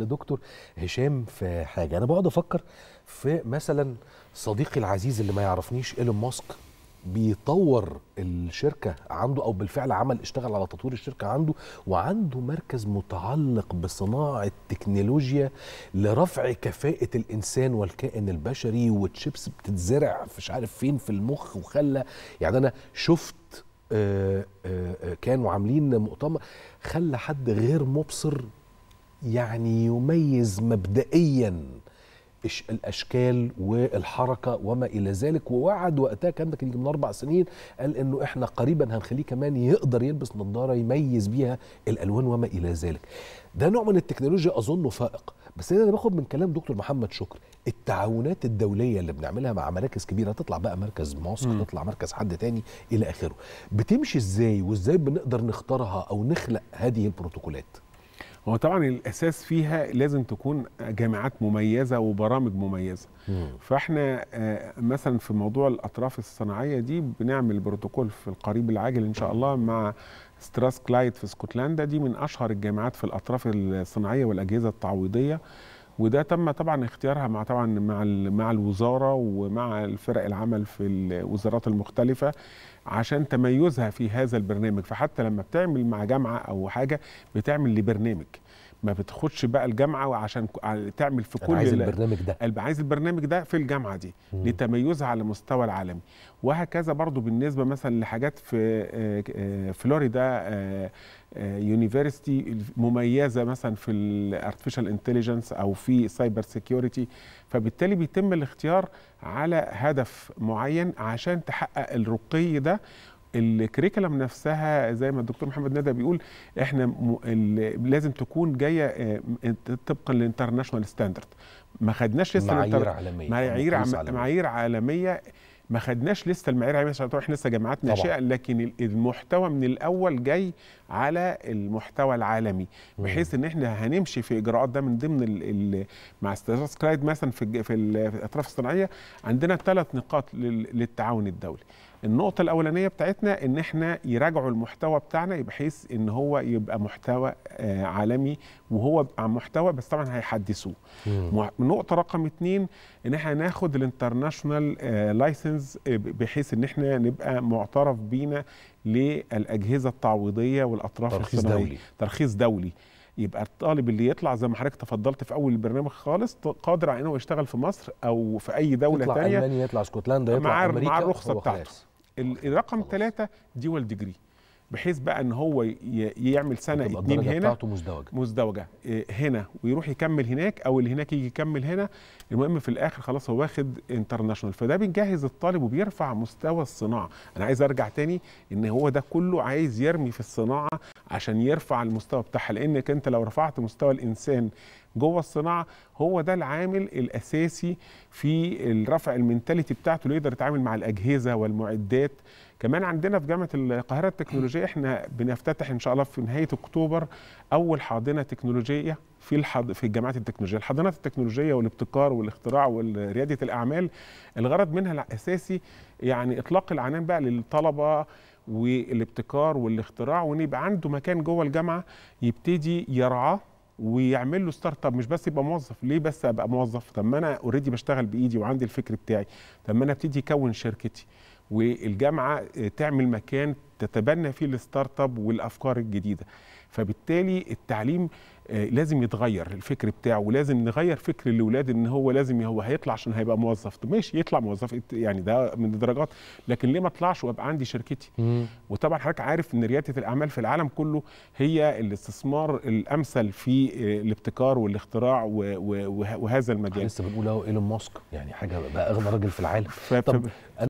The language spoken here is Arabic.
لدكتور هشام في حاجه انا بقعد افكر في مثلا صديقي العزيز اللي ما يعرفنيش ايلون ماسك بيطور الشركه عنده او بالفعل عمل اشتغل على تطوير الشركه عنده وعنده مركز متعلق بصناعه تكنولوجيا لرفع كفاءه الانسان والكائن البشري وتشيبس بتتزرع مش عارف فين في المخ وخلى يعني انا شفت آه، آه، آه، كانوا عاملين مؤتمر خلى حد غير مبصر يعني يميز مبدئيا الاشكال والحركه وما الى ذلك ووعد وقتها كان ده كان من اربع سنين قال انه احنا قريبا هنخليه كمان يقدر يلبس نظاره يميز بيها الالوان وما الى ذلك ده نوع من التكنولوجيا اظنه فائق بس انا باخد من كلام دكتور محمد شكري التعاونات الدوليه اللي بنعملها مع مراكز كبيره تطلع بقى مركز ماسك تطلع مركز حد تاني الى اخره بتمشي ازاي وازاي بنقدر نختارها او نخلق هذه البروتوكولات هو طبعا الاساس فيها لازم تكون جامعات مميزه وبرامج مميزه مم. فاحنا آه، مثلا في موضوع الاطراف الصناعيه دي بنعمل بروتوكول في القريب العاجل ان شاء الله مع ستراس كلايد في اسكتلندا دي من اشهر الجامعات في الاطراف الصناعيه والاجهزه التعويضيه وده تم طبعا اختيارها مع طبعا مع مع الوزاره ومع الفرق العمل في الوزارات المختلفه عشان تميزها في هذا البرنامج فحتى لما بتعمل مع جامعه او حاجه بتعمل لبرنامج ما بتاخدش بقى الجامعه وعشان تعمل في كل عايز البرنامج ده عايز البرنامج ده في الجامعه دي مم. لتميزها على المستوى العالمي وهكذا برضو بالنسبه مثلا لحاجات في آه، آه، فلوريدا آه، يونيفرستي مميزه مثلا في الارتفيشال انتليجنس او في سايبر سيكيورتي فبالتالي بيتم الاختيار على هدف معين عشان تحقق الرقي ده الكريكلم نفسها زي ما الدكتور محمد ندى بيقول احنا م... لازم تكون جايه آه، طبقا للانترناشونال ستاندرد ما خدناش لسه معايير الانتر... عالميه معايير عم... عالمية. معايير عالميه ما خدناش لسه المعايير العالميه عشان احنا لسه جامعات ناشئه لكن المحتوى من الاول جاي على المحتوى العالمي بحيث ان احنا هنمشي في اجراءات ده من ضمن ال ال مع استاذ كلايد مثلا في في الاطراف الصناعيه عندنا ثلاث نقاط للتعاون الدولي النقطة الأولانية بتاعتنا إن إحنا يراجعوا المحتوى بتاعنا بحيث إن هو يبقى محتوى آه، عالمي وهو عن محتوى بس طبعا هيحدثوه. نقطة رقم اتنين إن إحنا ناخد الانترناشونال لايسنس آه، آه، بحيث إن إحنا نبقى معترف بينا للأجهزة التعويضية والأطراف ترخيص دولي ترخيص دولي. يبقى الطالب اللي يطلع زي ما حضرتك تفضلت في اول البرنامج خالص قادر على انه يشتغل في مصر او في اي دوله يطلع تانية يطلع المانيا يطلع اسكتلندا يطلع مع امريكا مع الرخصه بتاعته الرقم ثلاثة دول ديجري بحيث بقى ان هو يعمل سنه اتنين هنا بتاعته مزدوجه مزدوجه آه، هنا ويروح يكمل هناك او اللي هناك يجي يكمل هنا المهم في الاخر خلاص هو واخد انترناشونال فده بيجهز الطالب وبيرفع مستوى الصناعه انا عايز ارجع تاني ان هو ده كله عايز يرمي في الصناعه عشان يرفع المستوى بتاعها لانك انت لو رفعت مستوى الانسان جوه الصناعه هو ده العامل الاساسي في الرفع المنتاليتي بتاعته اللي يقدر يتعامل مع الاجهزه والمعدات كمان عندنا في جامعه القاهره التكنولوجيه احنا بنفتتح ان شاء الله في نهايه اكتوبر اول حاضنه تكنولوجيه في الحض... في الجامعات التكنولوجيه، الحاضنات التكنولوجيه والابتكار والاختراع ورياده الاعمال الغرض منها الاساسي يعني اطلاق العنان بقى للطلبه والابتكار والاختراع وان يبقى عنده مكان جوه الجامعه يبتدي يرعاه ويعمل له ستارت اب مش بس يبقى موظف ليه بس ابقى موظف طب ما انا اوريدي بشتغل بايدي وعندي الفكر بتاعي طب ما انا ابتدي اكون شركتي والجامعه آه، تعمل مكان تتبنى فيه الستارت اب والافكار الجديده فبالتالي التعليم آه، لازم يتغير الفكر بتاعه ولازم نغير فكر الاولاد ان هو لازم هو هيطلع عشان هيبقى موظف طب ماشي يطلع موظف يعني ده من الدرجات لكن ليه ما اطلعش وابقى عندي شركتي مم. وطبعا حضرتك عارف ان رياده الاعمال في العالم كله هي الاستثمار الامثل في آه، الابتكار والاختراع وهذا المجال لسه بنقول ايلون ماسك يعني حاجه بقى اغنى راجل في العالم طب